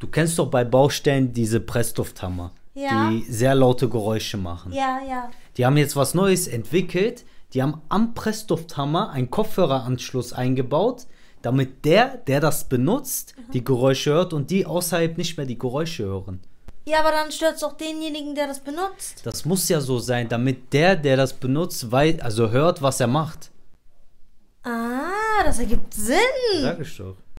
Du kennst doch bei Baustellen diese Presslufthammer, ja. die sehr laute Geräusche machen. Ja, ja. Die haben jetzt was Neues entwickelt. Die haben am Presslufthammer einen Kopfhöreranschluss eingebaut, damit der, der das benutzt, mhm. die Geräusche hört und die außerhalb nicht mehr die Geräusche hören. Ja, aber dann stört es auch denjenigen, der das benutzt. Das muss ja so sein, damit der, der das benutzt, weiß, also hört, was er macht. Ah, das ergibt Sinn. Sag ich doch.